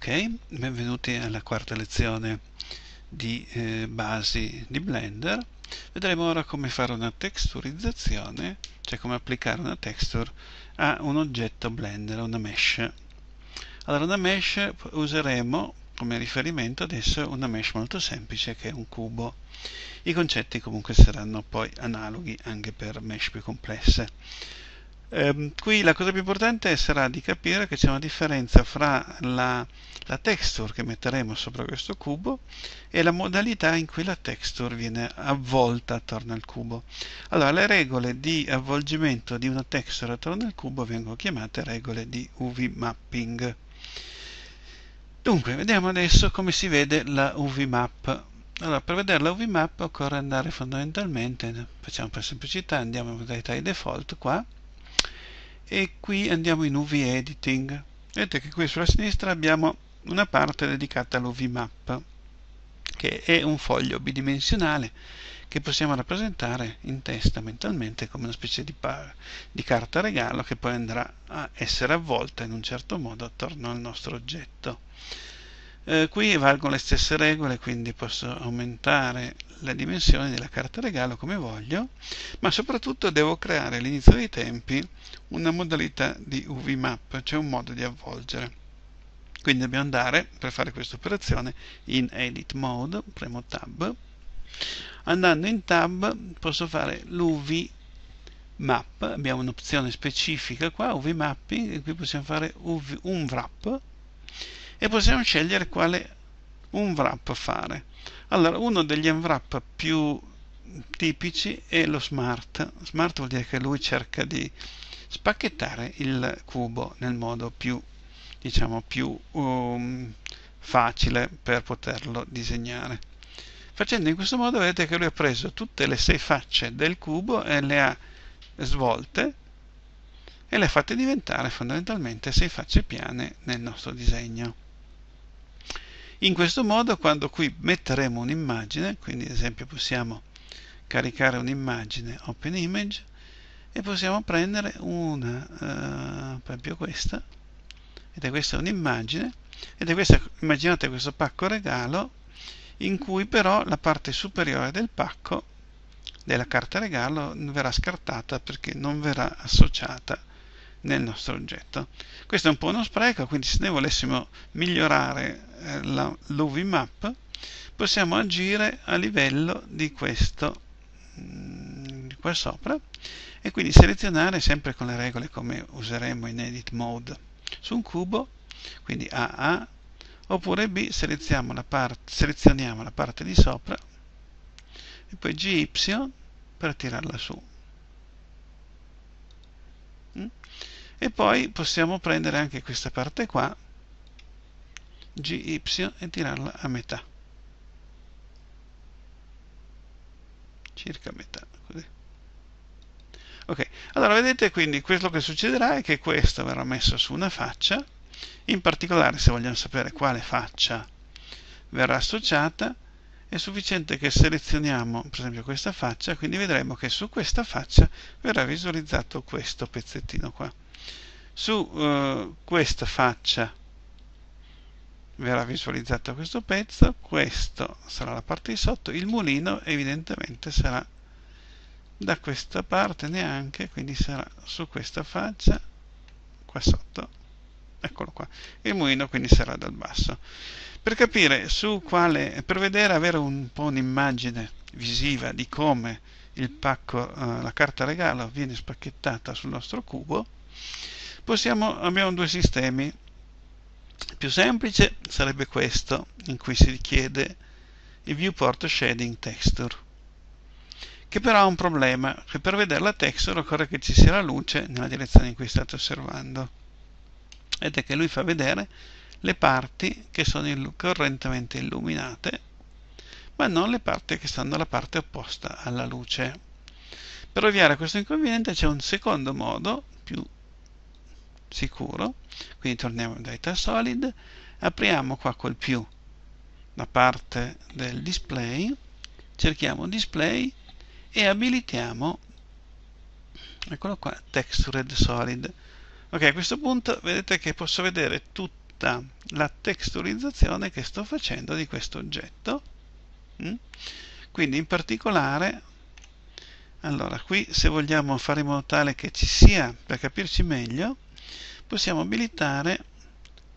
Ok, benvenuti alla quarta lezione di eh, basi di Blender. Vedremo ora come fare una texturizzazione, cioè come applicare una texture a un oggetto Blender, una mesh. Allora, una mesh useremo come riferimento adesso una mesh molto semplice che è un cubo. I concetti comunque saranno poi analoghi anche per mesh più complesse. Ehm, qui la cosa più importante sarà di capire che c'è una differenza fra la, la texture che metteremo sopra questo cubo e la modalità in cui la texture viene avvolta attorno al cubo. Allora, le regole di avvolgimento di una texture attorno al cubo vengono chiamate regole di UV mapping. Dunque, vediamo adesso come si vede la UV map. Allora, per vedere la UV map occorre andare fondamentalmente, facciamo per semplicità, andiamo in modalità di default qua, e qui andiamo in UV Editing vedete che qui sulla sinistra abbiamo una parte dedicata all'UV Map, che è un foglio bidimensionale che possiamo rappresentare in testa mentalmente come una specie di, di carta regalo che poi andrà a essere avvolta in un certo modo attorno al nostro oggetto. Eh, qui valgono le stesse regole, quindi posso aumentare la dimensione della carta regalo come voglio, ma soprattutto devo creare all'inizio dei tempi una modalità di UV map, cioè un modo di avvolgere. Quindi dobbiamo andare, per fare questa operazione, in Edit Mode, premo Tab, andando in Tab posso fare l'UV Map, abbiamo un'opzione specifica qua, UV Mapping, e qui possiamo fare UV, un wrap, e possiamo scegliere quale un wrap fare? Allora, uno degli unwrap più tipici è lo smart. Smart vuol dire che lui cerca di spacchettare il cubo nel modo più, diciamo, più um, facile per poterlo disegnare. Facendo in questo modo vedete che lui ha preso tutte le sei facce del cubo e le ha svolte e le ha fatte diventare fondamentalmente sei facce piane nel nostro disegno in questo modo quando qui metteremo un'immagine quindi ad esempio possiamo caricare un'immagine open image e possiamo prendere una eh, proprio questa ed è questa un'immagine ed è questa immaginate questo pacco regalo in cui però la parte superiore del pacco della carta regalo verrà scartata perché non verrà associata nel nostro oggetto. Questo è un po' uno spreco, quindi se noi volessimo migliorare eh, la map, possiamo agire a livello di questo mh, mm, qua sopra e quindi selezionare sempre con le regole come useremo in edit mode su un cubo, quindi AA, oppure B, selezioniamo la parte, selezioniamo la parte di sopra e poi GY per tirarla su. Mm? e poi possiamo prendere anche questa parte qua gy e tirarla a metà circa a metà così. ok allora vedete quindi quello che succederà è che questo verrà messo su una faccia in particolare se vogliamo sapere quale faccia verrà associata è sufficiente che selezioniamo per esempio questa faccia quindi vedremo che su questa faccia verrà visualizzato questo pezzettino qua su uh, questa faccia verrà visualizzato questo pezzo questa sarà la parte di sotto il mulino evidentemente sarà da questa parte neanche quindi sarà su questa faccia qua sotto eccolo qua il mulino quindi sarà dal basso per capire su quale per vedere avere un po' un'immagine visiva di come il pacco eh, la carta regalo viene spacchettata sul nostro cubo possiamo, abbiamo due sistemi. Il più semplice sarebbe questo, in cui si richiede il viewport shading texture, che però ha un problema, che per vedere la texture occorre che ci sia la luce nella direzione in cui state osservando. Ed è che lui fa vedere le parti che sono il, correntemente illuminate, ma non le parti che stanno alla parte opposta alla luce. Per ovviare a questo inconveniente c'è un secondo modo, più sicuro quindi torniamo in data solid apriamo qua col più la parte del display cerchiamo display e abilitiamo eccolo qua textured solid ok a questo punto vedete che posso vedere tutta la texturizzazione che sto facendo di questo oggetto mm? quindi in particolare allora qui se vogliamo fare in modo tale che ci sia per capirci meglio possiamo abilitare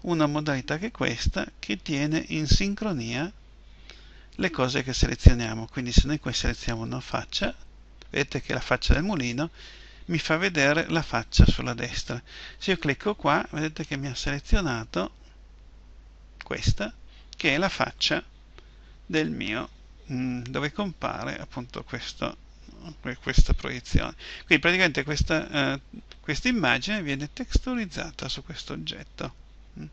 una modalità che è questa che tiene in sincronia le cose che selezioniamo quindi se noi qui selezioniamo una faccia vedete che la faccia del mulino mi fa vedere la faccia sulla destra se io clicco qua vedete che mi ha selezionato questa che è la faccia del mio mm, dove compare appunto questo eh, questa proiezione. Quindi praticamente questa eh, quest immagine viene texturizzata su questo oggetto. Mm.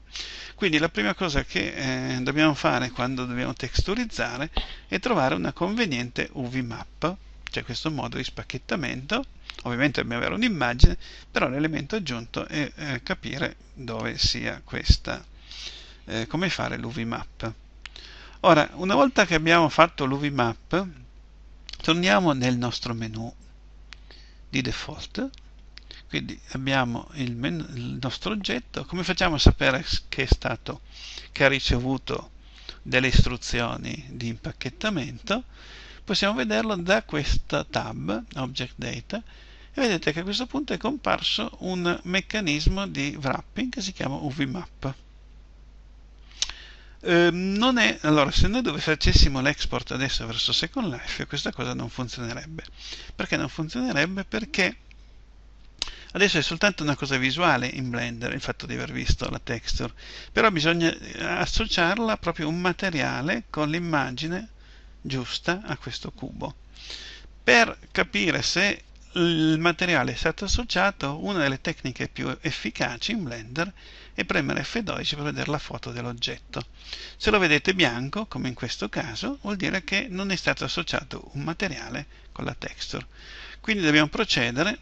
Quindi la prima cosa che eh, dobbiamo fare quando dobbiamo texturizzare è trovare una conveniente UV map, cioè questo modo di spacchettamento. Ovviamente dobbiamo avere un'immagine, però l'elemento aggiunto è eh, capire dove sia questa, eh, come fare l'UV map. Ora, una volta che abbiamo fatto l'UV map, torniamo nel nostro menu di default quindi abbiamo il, menu, il nostro oggetto come facciamo a sapere che, stato, che ha ricevuto delle istruzioni di impacchettamento possiamo vederlo da questa tab object data e vedete che a questo punto è comparso un meccanismo di wrapping che si chiama UVMAP Ehm, non è allora se noi dove facessimo l'export adesso verso Second Life questa cosa non funzionerebbe perché non funzionerebbe perché adesso è soltanto una cosa visuale in Blender il fatto di aver visto la texture però bisogna eh, associarla proprio un materiale con l'immagine giusta a questo cubo per capire se il materiale è stato associato, una delle tecniche più efficaci in Blender è premere F12 per vedere la foto dell'oggetto. Se lo vedete bianco, come in questo caso, vuol dire che non è stato associato un materiale con la texture. Quindi dobbiamo procedere,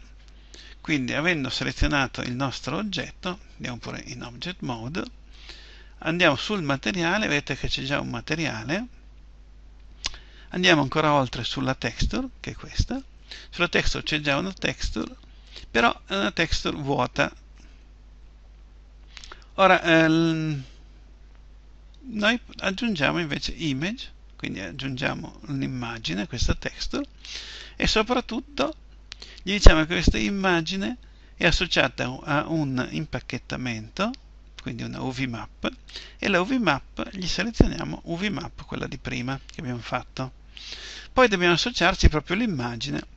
quindi avendo selezionato il nostro oggetto, andiamo pure in Object Mode, andiamo sul materiale, vedete che c'è già un materiale, andiamo ancora oltre sulla texture, che è questa, sulla texture c'è già una texture però è una texture vuota ora ehm, noi aggiungiamo invece image quindi aggiungiamo un'immagine a questa texture e soprattutto gli diciamo che questa immagine è associata a un impacchettamento quindi una UV map e la UV map gli selezioniamo UV map quella di prima che abbiamo fatto poi dobbiamo associarci proprio l'immagine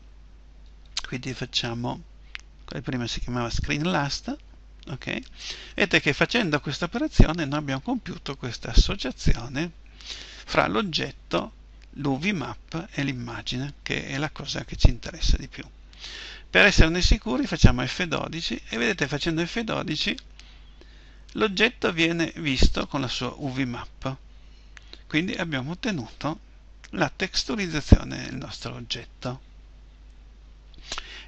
quindi facciamo quella prima si chiamava screen last ok vedete che facendo questa operazione noi abbiamo compiuto questa associazione fra l'oggetto l'UVMAP e l'immagine che è la cosa che ci interessa di più per esserne sicuri facciamo F12 e vedete facendo F12 l'oggetto viene visto con la sua UVMAP quindi abbiamo ottenuto la texturizzazione del nostro oggetto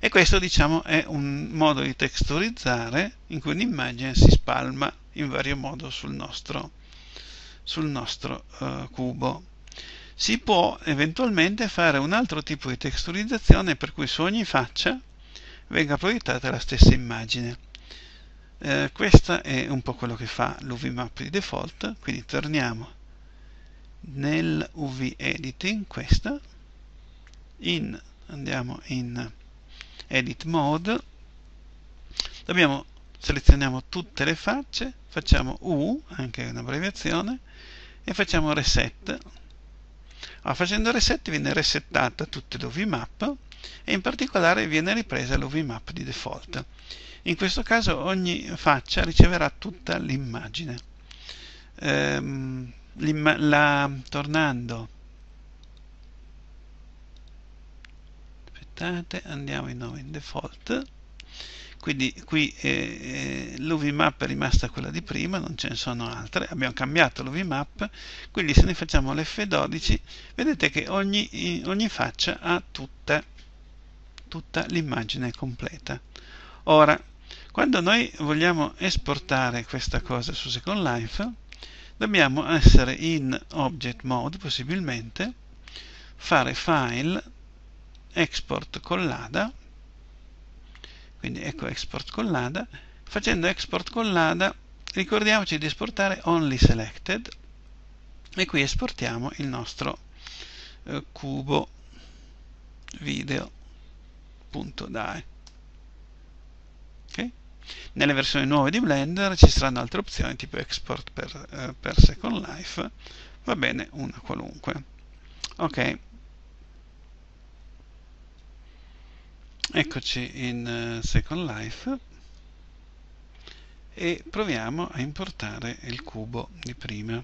e questo diciamo è un modo di texturizzare in cui un'immagine si spalma in vario modo sul nostro, sul nostro uh, cubo si può eventualmente fare un altro tipo di texturizzazione per cui su ogni faccia venga proiettata la stessa immagine eh, questo è un po' quello che fa l'UV map di default quindi torniamo nel UV editing questa in, andiamo in edit mode dobbiamo selezioniamo tutte le facce facciamo U anche un'abbreviazione e facciamo reset allora, facendo reset viene resettata tutta le e in particolare viene ripresa l'UVMAP di default in questo caso ogni faccia riceverà tutta l'immagine ehm, tornando aspettate andiamo in nome in default quindi qui eh, eh l'UVMAP è rimasta quella di prima, non ce ne sono altre, abbiamo cambiato l'UVMAP, quindi se noi facciamo l'F12 vedete che ogni, eh, ogni faccia ha tutta, tutta l'immagine completa. Ora, quando noi vogliamo esportare questa cosa su Second Life, dobbiamo essere in Object Mode possibilmente, fare File, export con l'ADA quindi ecco export l'ADA facendo export con l'ADA ricordiamoci di esportare only selected e qui esportiamo il nostro eh, cubo video.dai okay? nelle versioni nuove di Blender ci saranno altre opzioni tipo export per, eh, per Second Life va bene una qualunque ok eccoci in eh, Second Life e proviamo a importare il cubo di prima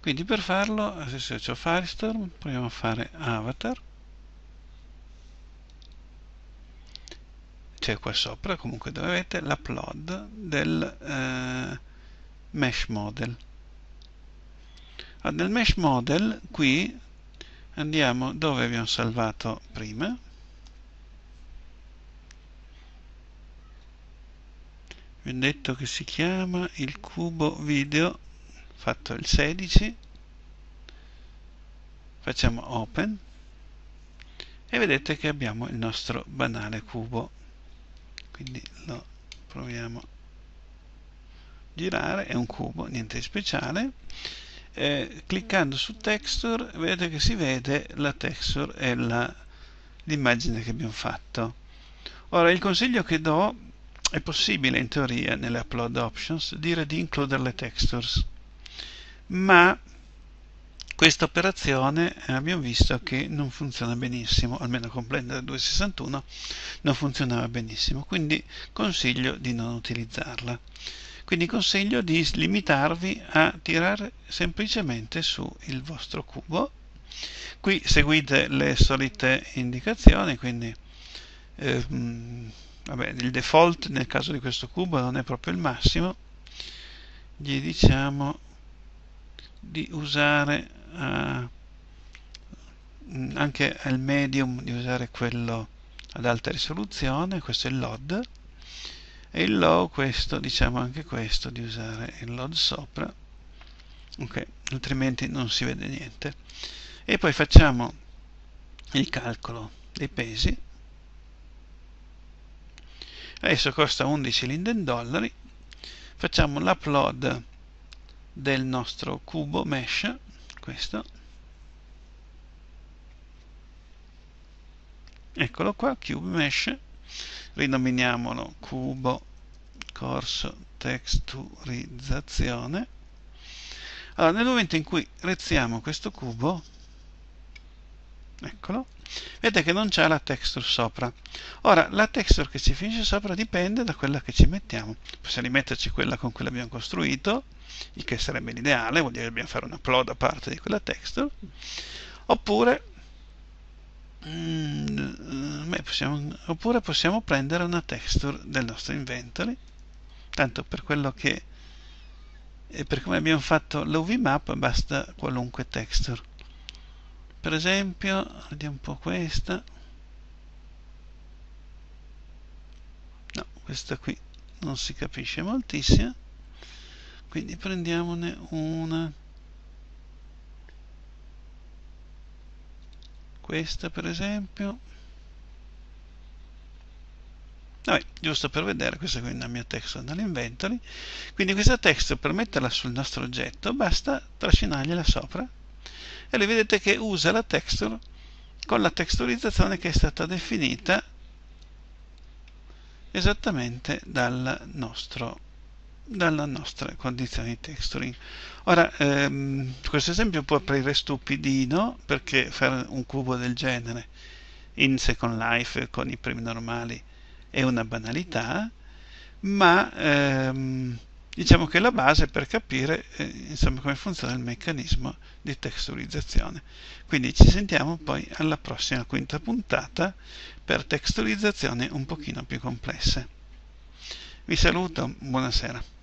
quindi per farlo se ho Firestorm proviamo a fare avatar c'è qua sopra comunque dove avete l'upload del eh, mesh model ah, nel mesh model qui andiamo dove abbiamo salvato prima vi ho detto che si chiama il cubo video fatto il 16 facciamo open e vedete che abbiamo il nostro banale cubo quindi lo proviamo a girare è un cubo niente di speciale eh, cliccando su texture vedete che si vede la texture e l'immagine che abbiamo fatto ora il consiglio che do è possibile in teoria nelle upload options dire di includere le textures ma questa operazione eh, abbiamo visto che non funziona benissimo, almeno con Blender 261 non funzionava benissimo, quindi consiglio di non utilizzarla. Quindi consiglio di limitarvi a tirare semplicemente su il vostro cubo. Qui seguite le solite indicazioni, quindi ehm, vabbè il default nel caso di questo cubo non è proprio il massimo gli diciamo di usare uh, anche al medium di usare quello ad alta risoluzione questo è il load e il low questo diciamo anche questo di usare il load sopra ok altrimenti non si vede niente e poi facciamo il calcolo dei pesi adesso costa 11 linden dollari facciamo l'upload del nostro cubo mesh questo eccolo qua cube mesh rinominiamolo cubo corso texturizzazione allora nel momento in cui rezziamo questo cubo eccolo vedete che non c'è la texture sopra ora la texture che ci finisce sopra dipende da quella che ci mettiamo possiamo rimetterci quella con cui l'abbiamo costruito il che sarebbe l'ideale vuol dire che dobbiamo fare un upload a parte di quella texture oppure mm, eh, beh, possiamo, oppure possiamo prendere una texture del nostro inventory tanto per quello che e eh, per come abbiamo fatto l'OV map basta qualunque texture per esempio vediamo un po' questa no, questa qui non si capisce moltissimo quindi prendiamone una questa per esempio Vabbè, giusto per vedere, questa qui è la mia texture dall'inventory quindi questa texture per metterla sul nostro oggetto basta trascinargliela sopra e lì vedete che usa la texture con la texturizzazione che è stata definita esattamente dal nostro, dalla nostra condizione di texturing. Ora, ehm, questo esempio può apparire stupidino perché fare un cubo del genere in Second Life con i primi normali è una banalità, ma ehm, Diciamo che è la base per capire eh, insomma, come funziona il meccanismo di texturizzazione. Quindi ci sentiamo poi alla prossima quinta puntata per texturizzazioni un pochino più complesse. Vi saluto, buonasera.